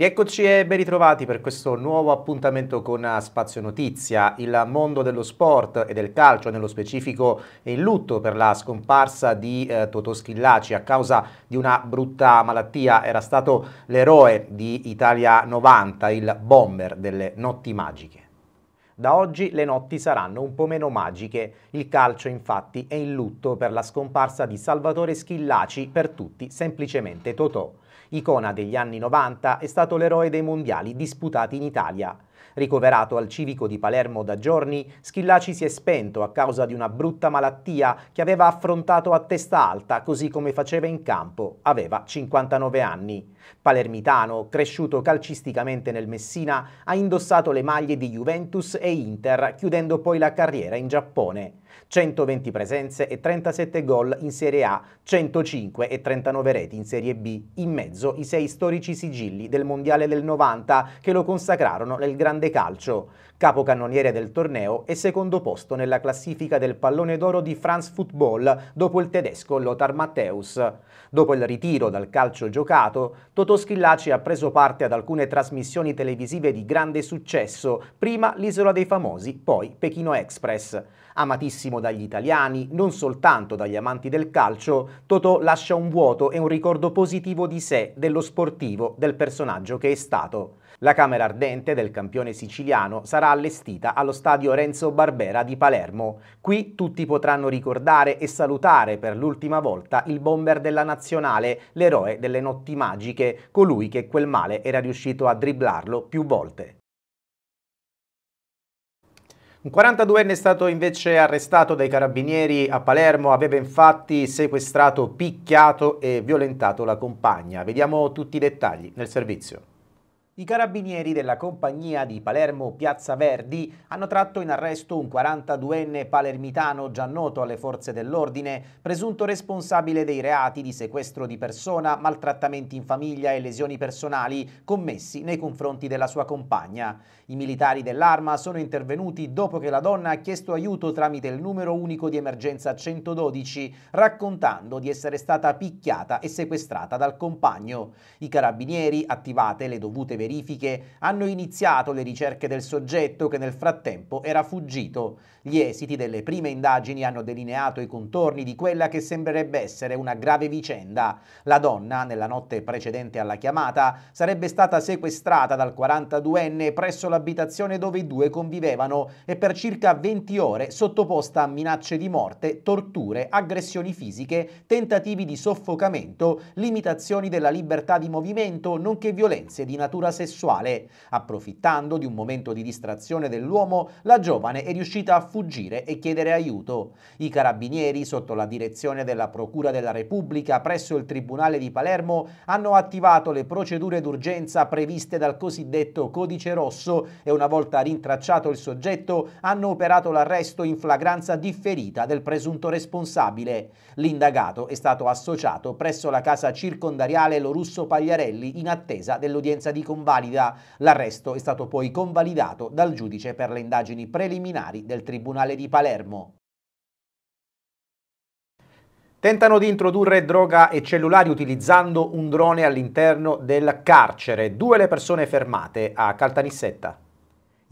Rieccoci e ben ritrovati per questo nuovo appuntamento con eh, Spazio Notizia. Il mondo dello sport e del calcio nello specifico è in lutto per la scomparsa di eh, Totò Schillaci a causa di una brutta malattia. Era stato l'eroe di Italia 90, il bomber delle notti magiche. Da oggi le notti saranno un po' meno magiche. Il calcio infatti è in lutto per la scomparsa di Salvatore Schillaci, per tutti semplicemente Totò. Icona degli anni 90, è stato l'eroe dei mondiali disputati in Italia. Ricoverato al civico di Palermo da giorni, Schillaci si è spento a causa di una brutta malattia che aveva affrontato a testa alta, così come faceva in campo. Aveva 59 anni. Palermitano, cresciuto calcisticamente nel Messina, ha indossato le maglie di Juventus e Inter, chiudendo poi la carriera in Giappone. 120 presenze e 37 gol in Serie A, 105 e 39 reti in Serie B, in mezzo i sei storici sigilli del Mondiale del 90 che lo consacrarono nel grande calcio capocannoniere del torneo e secondo posto nella classifica del pallone d'oro di France Football dopo il tedesco Lothar Matteus. Dopo il ritiro dal calcio giocato, Totò Schillaci ha preso parte ad alcune trasmissioni televisive di grande successo, prima l'Isola dei Famosi, poi Pechino Express. Amatissimo dagli italiani, non soltanto dagli amanti del calcio, Totò lascia un vuoto e un ricordo positivo di sé, dello sportivo, del personaggio che è stato. La camera ardente del campione siciliano sarà allestita allo stadio Renzo Barbera di Palermo. Qui tutti potranno ricordare e salutare per l'ultima volta il bomber della nazionale, l'eroe delle notti magiche, colui che quel male era riuscito a dribblarlo più volte. Un 42enne è stato invece arrestato dai carabinieri a Palermo, aveva infatti sequestrato, picchiato e violentato la compagna. Vediamo tutti i dettagli nel servizio. I carabinieri della compagnia di Palermo Piazza Verdi hanno tratto in arresto un 42enne palermitano già noto alle forze dell'ordine, presunto responsabile dei reati di sequestro di persona, maltrattamenti in famiglia e lesioni personali commessi nei confronti della sua compagna. I militari dell'arma sono intervenuti dopo che la donna ha chiesto aiuto tramite il numero unico di emergenza 112, raccontando di essere stata picchiata e sequestrata dal compagno. I carabinieri, attivate le dovute verifiche, verifiche hanno iniziato le ricerche del soggetto che nel frattempo era fuggito. Gli esiti delle prime indagini hanno delineato i contorni di quella che sembrerebbe essere una grave vicenda. La donna, nella notte precedente alla chiamata, sarebbe stata sequestrata dal 42enne presso l'abitazione dove i due convivevano e per circa 20 ore sottoposta a minacce di morte, torture, aggressioni fisiche, tentativi di soffocamento, limitazioni della libertà di movimento, nonché violenze di natura violenza sessuale. Approfittando di un momento di distrazione dell'uomo, la giovane è riuscita a fuggire e chiedere aiuto. I carabinieri, sotto la direzione della Procura della Repubblica presso il Tribunale di Palermo, hanno attivato le procedure d'urgenza previste dal cosiddetto Codice Rosso e una volta rintracciato il soggetto hanno operato l'arresto in flagranza differita del presunto responsabile. L'indagato è stato associato presso la casa circondariale Lorusso Pagliarelli in attesa dell'udienza di comunicazione convalida. L'arresto è stato poi convalidato dal giudice per le indagini preliminari del Tribunale di Palermo. Tentano di introdurre droga e cellulari utilizzando un drone all'interno del carcere. Due le persone fermate a Caltanissetta.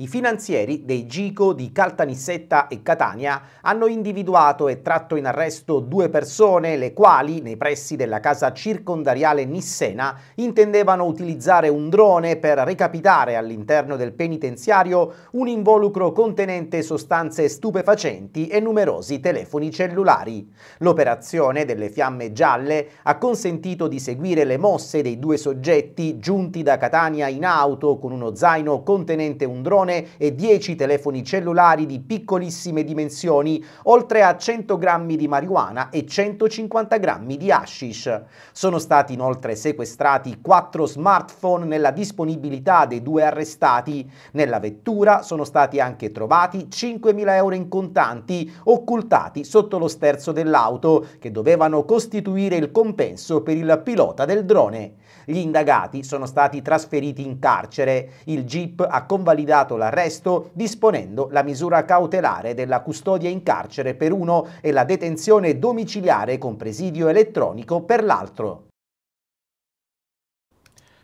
I finanzieri dei Gico di Caltanissetta e Catania hanno individuato e tratto in arresto due persone, le quali, nei pressi della casa circondariale Nissena, intendevano utilizzare un drone per recapitare all'interno del penitenziario un involucro contenente sostanze stupefacenti e numerosi telefoni cellulari. L'operazione delle fiamme gialle ha consentito di seguire le mosse dei due soggetti giunti da Catania in auto con uno zaino contenente un drone persone e 10 telefoni cellulari di piccolissime dimensioni, oltre a 100 grammi di marijuana e 150 grammi di hashish. Sono stati inoltre sequestrati 4 smartphone nella disponibilità dei due arrestati. Nella vettura sono stati anche trovati 5.000 euro in contanti occultati sotto lo sterzo dell'auto che dovevano costituire il compenso per il pilota del drone. Gli indagati sono stati trasferiti in carcere. Il GIP ha convalidato l'arresto disponendo la misura cautelare della custodia in carcere per uno e la detenzione domiciliare con presidio elettronico per l'altro.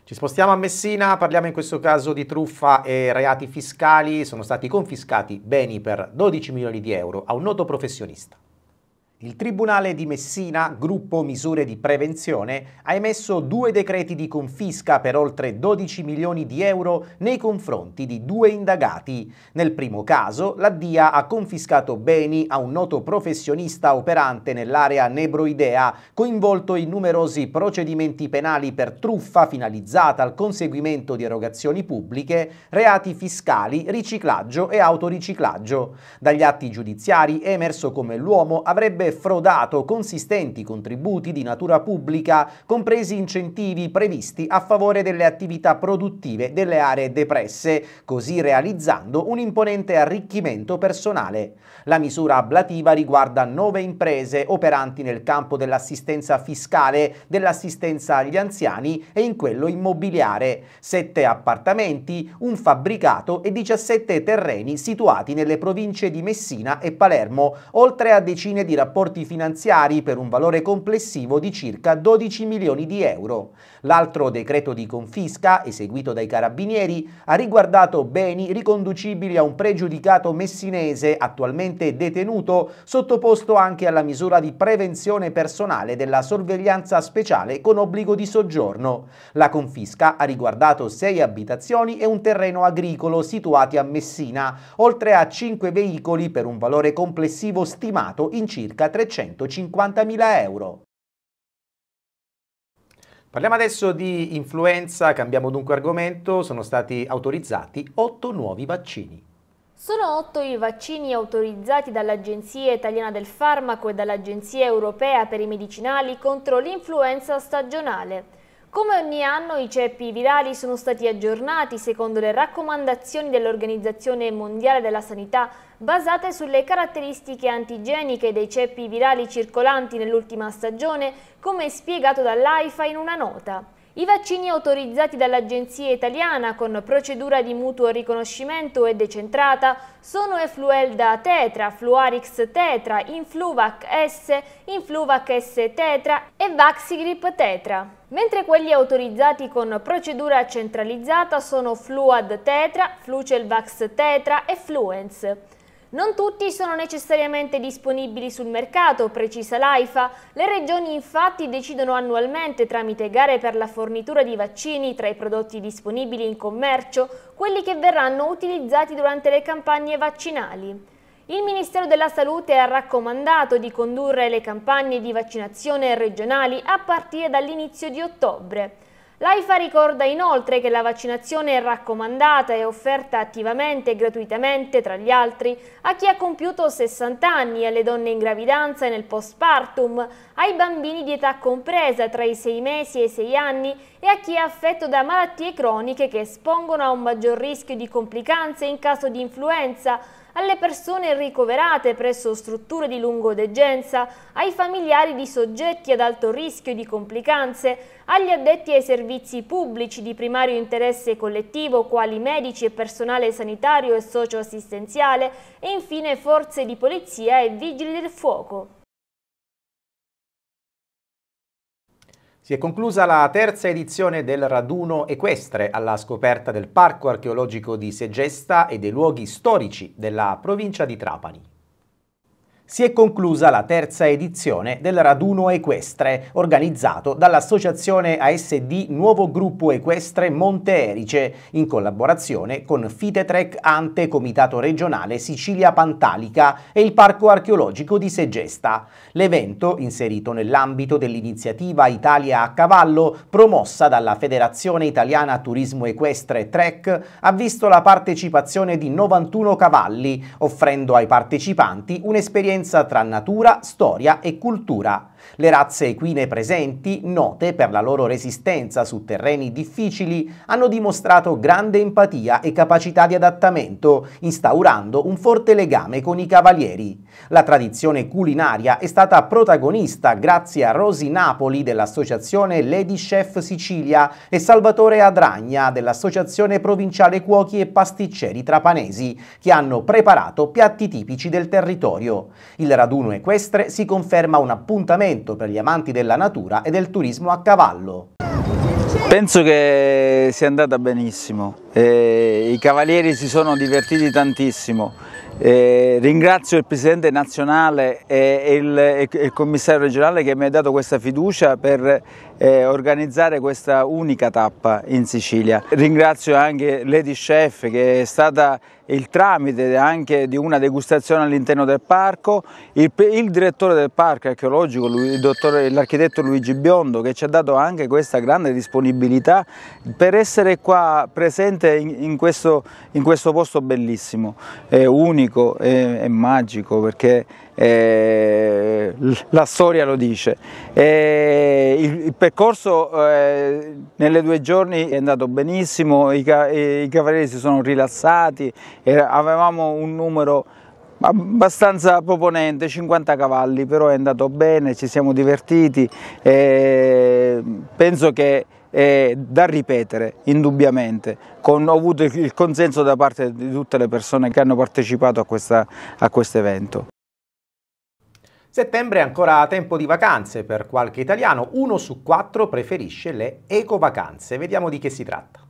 Ci spostiamo a Messina, parliamo in questo caso di truffa e reati fiscali. Sono stati confiscati beni per 12 milioni di euro a un noto professionista. Il Tribunale di Messina, gruppo misure di prevenzione, ha emesso due decreti di confisca per oltre 12 milioni di euro nei confronti di due indagati. Nel primo caso, la DIA ha confiscato beni a un noto professionista operante nell'area nebroidea, coinvolto in numerosi procedimenti penali per truffa finalizzata al conseguimento di erogazioni pubbliche, reati fiscali, riciclaggio e autoriciclaggio. Dagli atti giudiziari è emerso come l'uomo avrebbe avrebbe frodato consistenti contributi di natura pubblica, compresi incentivi previsti a favore delle attività produttive delle aree depresse, così realizzando un imponente arricchimento personale. La misura ablativa riguarda nove imprese operanti nel campo dell'assistenza fiscale, dell'assistenza agli anziani e in quello immobiliare, sette appartamenti, un fabbricato e 17 terreni situati nelle province di Messina e Palermo, oltre a decine di rapporti rapporti finanziari per un valore complessivo di circa 12 milioni di euro. L'altro decreto di confisca, eseguito dai carabinieri, ha riguardato beni riconducibili a un pregiudicato messinese attualmente detenuto, sottoposto anche alla misura di prevenzione personale della sorveglianza speciale con obbligo di soggiorno. La confisca ha riguardato sei abitazioni e un terreno agricolo situati a Messina, oltre a cinque veicoli per un valore complessivo stimato in circa circa 350.000 euro. Parliamo adesso di influenza, cambiamo dunque argomento, sono stati autorizzati 8 nuovi vaccini. Sono otto i vaccini autorizzati dall'Agenzia Italiana del Farmaco e dall'Agenzia Europea per i Medicinali contro l'influenza stagionale. Come ogni anno i ceppi virali sono stati aggiornati secondo le raccomandazioni dell'Organizzazione Mondiale della Sanità basate sulle caratteristiche antigeniche dei ceppi virali circolanti nell'ultima stagione, come spiegato dall'AIFA in una nota. I vaccini autorizzati dall'Agenzia Italiana con procedura di mutuo riconoscimento e decentrata sono Efluelda Tetra, Fluarix Tetra, Influvac S, Influvac S Tetra e Vaxigrip Tetra mentre quelli autorizzati con procedura centralizzata sono Fluad Tetra, Flucelvax Tetra e Fluence. Non tutti sono necessariamente disponibili sul mercato, precisa l'AIFA. Le regioni infatti decidono annualmente tramite gare per la fornitura di vaccini tra i prodotti disponibili in commercio, quelli che verranno utilizzati durante le campagne vaccinali. Il Ministero della Salute ha raccomandato di condurre le campagne di vaccinazione regionali a partire dall'inizio di ottobre. L'AIFA ricorda inoltre che la vaccinazione è raccomandata e offerta attivamente e gratuitamente, tra gli altri, a chi ha compiuto 60 anni, alle donne in gravidanza e nel postpartum, ai bambini di età compresa tra i 6 mesi e i 6 anni e a chi è affetto da malattie croniche che espongono a un maggior rischio di complicanze in caso di influenza, alle persone ricoverate presso strutture di lungodegenza, ai familiari di soggetti ad alto rischio di complicanze, agli addetti ai servizi pubblici di primario interesse collettivo quali medici e personale sanitario e socioassistenziale e infine forze di polizia e vigili del fuoco. Si è conclusa la terza edizione del raduno equestre alla scoperta del parco archeologico di Segesta e dei luoghi storici della provincia di Trapani si è conclusa la terza edizione del raduno equestre organizzato dall'associazione ASD Nuovo Gruppo Equestre Monte Erice in collaborazione con Fitetrec Ante Comitato Regionale Sicilia Pantalica e il Parco Archeologico di Segesta. L'evento, inserito nell'ambito dell'iniziativa Italia a Cavallo, promossa dalla Federazione Italiana Turismo Equestre Trek, ha visto la partecipazione di 91 cavalli, offrendo ai partecipanti un'esperienza differenza tra natura, storia e cultura. Le razze equine presenti, note per la loro resistenza su terreni difficili, hanno dimostrato grande empatia e capacità di adattamento, instaurando un forte legame con i cavalieri. La tradizione culinaria è stata protagonista grazie a Rosi Napoli dell'associazione Lady Chef Sicilia e Salvatore Adragna dell'associazione provinciale Cuochi e Pasticceri Trapanesi, che hanno preparato piatti tipici del territorio. Il raduno equestre si conferma un appuntamento appuntamento per gli amanti della natura e del turismo a cavallo. Penso che sia andata benissimo. Eh, I cavalieri si sono divertiti tantissimo. Eh, ringrazio il Presidente nazionale e il, il, Commissario regionale che mi ha dato questa fiducia per eh, organizzare questa unica tappa in Sicilia. Ringrazio anche Lady Chef che è stata il tramite anche di una degustazione all'interno del parco, il, il, direttore del parco archeologico, l'architetto Luigi Biondo che ci ha dato anche questa grande disponibilità per essere qua presente veramente in, in, questo, in questo, posto bellissimo, è unico e, e magico perché eh, la storia lo dice. Eh, il, il, percorso eh, nelle due giorni è andato benissimo, i, i cavalieri si sono rilassati, avevamo un numero abbastanza proponente, 50 cavalli, però è andato bene, ci siamo divertiti, eh, penso che è da ripetere indubbiamente. Con, ho avuto il consenso da parte di tutte le persone che hanno partecipato a, questa, a questo evento. Settembre è ancora tempo di vacanze, per qualche italiano uno su quattro preferisce le eco vacanze. Vediamo di che si tratta.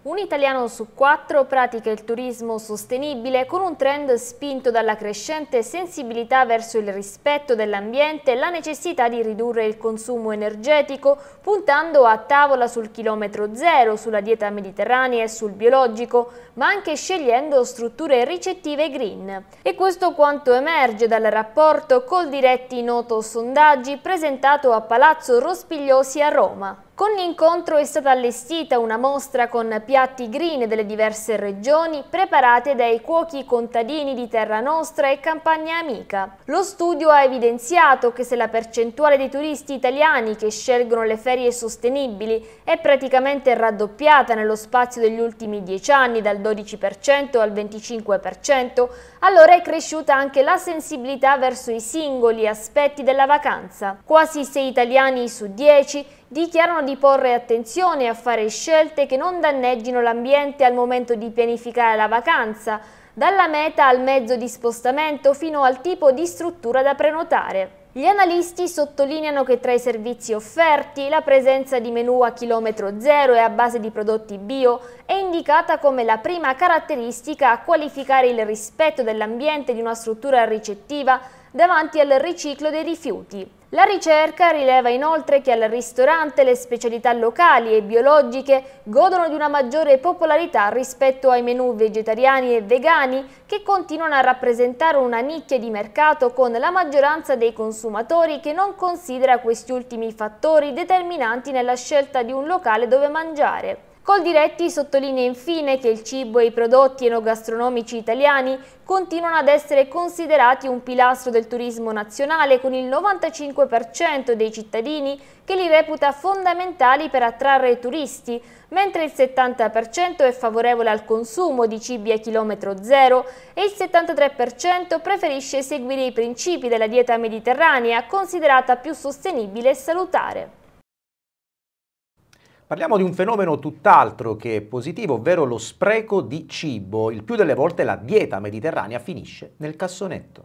Un italiano su quattro pratica il turismo sostenibile con un trend spinto dalla crescente sensibilità verso il rispetto dell'ambiente e la necessità di ridurre il consumo energetico puntando a tavola sul chilometro zero, sulla dieta mediterranea e sul biologico, ma anche scegliendo strutture ricettive green. E questo quanto emerge dal rapporto Col Diretti Noto Sondaggi presentato a Palazzo Rospigliosi a Roma. Con l'incontro è stata allestita una mostra con piatti green delle diverse regioni preparate dai cuochi contadini di Terra Nostra e Campagna Amica. Lo studio ha evidenziato che se la percentuale dei turisti italiani che scelgono le ferie sostenibili è praticamente raddoppiata nello spazio degli ultimi dieci anni dal 12% al 25%, allora è cresciuta anche la sensibilità verso i singoli aspetti della vacanza. Quasi 6 italiani su 10 dichiarano di porre attenzione a fare scelte che non danneggino l'ambiente al momento di pianificare la vacanza, dalla meta al mezzo di spostamento fino al tipo di struttura da prenotare. Gli analisti sottolineano che tra i servizi offerti la presenza di menù a chilometro zero e a base di prodotti bio è indicata come la prima caratteristica a qualificare il rispetto dell'ambiente di una struttura ricettiva davanti al riciclo dei rifiuti. La ricerca rileva inoltre che al ristorante le specialità locali e biologiche godono di una maggiore popolarità rispetto ai menù vegetariani e vegani che continuano a rappresentare una nicchia di mercato con la maggioranza dei consumatori che non considera questi ultimi fattori determinanti nella scelta di un locale dove mangiare. Coldiretti sottolinea infine che il cibo e i prodotti enogastronomici italiani continuano ad essere considerati un pilastro del turismo nazionale con il 95% dei cittadini che li reputa fondamentali per attrarre turisti, mentre il 70% è favorevole al consumo di cibi a chilometro zero e il 73% preferisce seguire i principi della dieta mediterranea considerata più sostenibile e salutare. Parliamo di un fenomeno tutt'altro che positivo, ovvero lo spreco di cibo. Il più delle volte la dieta mediterranea finisce nel cassonetto.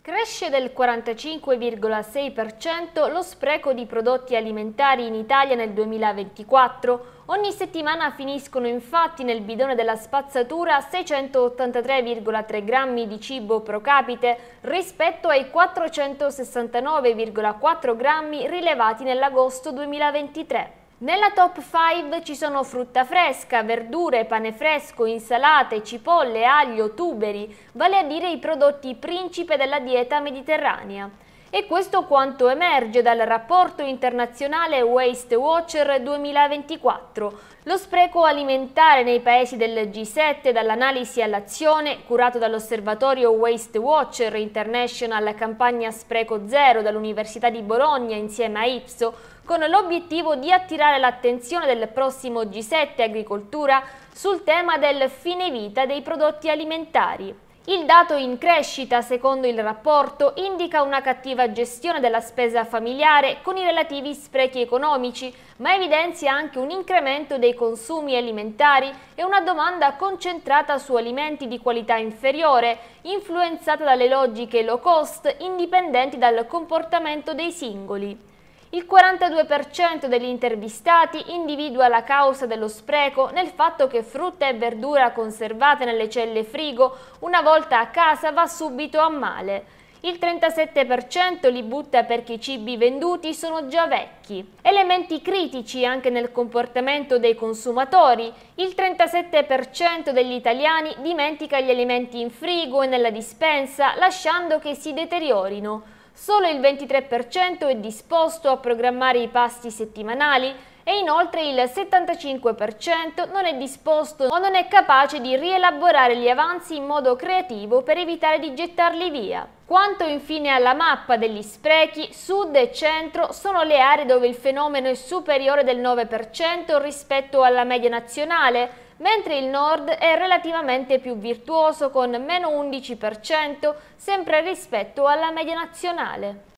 Cresce del 45,6% lo spreco di prodotti alimentari in Italia nel 2024. Ogni settimana finiscono infatti nel bidone della spazzatura 683,3 grammi di cibo pro capite rispetto ai 469,4 grammi rilevati nell'agosto 2023. Nella top 5 ci sono frutta fresca, verdure, pane fresco, insalate, cipolle, aglio, tuberi, vale a dire i prodotti principe della dieta mediterranea. E questo quanto emerge dal rapporto internazionale Waste Watcher 2024, lo spreco alimentare nei paesi del G7, dall'analisi all'azione, curato dall'osservatorio Waste Watcher International Campagna Spreco Zero dall'Università di Bologna insieme a Ipso, con l'obiettivo di attirare l'attenzione del prossimo G7 Agricoltura sul tema del fine vita dei prodotti alimentari. Il dato in crescita, secondo il rapporto, indica una cattiva gestione della spesa familiare con i relativi sprechi economici, ma evidenzia anche un incremento dei consumi alimentari e una domanda concentrata su alimenti di qualità inferiore, influenzata dalle logiche low cost indipendenti dal comportamento dei singoli. Il 42% degli intervistati individua la causa dello spreco nel fatto che frutta e verdura conservate nelle celle frigo una volta a casa va subito a male. Il 37% li butta perché i cibi venduti sono già vecchi. Elementi critici anche nel comportamento dei consumatori. Il 37% degli italiani dimentica gli alimenti in frigo e nella dispensa lasciando che si deteriorino. Solo il 23% è disposto a programmare i pasti settimanali e inoltre il 75% non è disposto o non è capace di rielaborare gli avanzi in modo creativo per evitare di gettarli via. Quanto infine alla mappa degli sprechi, sud e centro sono le aree dove il fenomeno è superiore del 9% rispetto alla media nazionale, mentre il nord è relativamente più virtuoso con meno 11%, sempre rispetto alla media nazionale.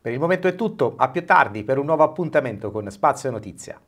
Per il momento è tutto, a più tardi per un nuovo appuntamento con Spazio Notizia.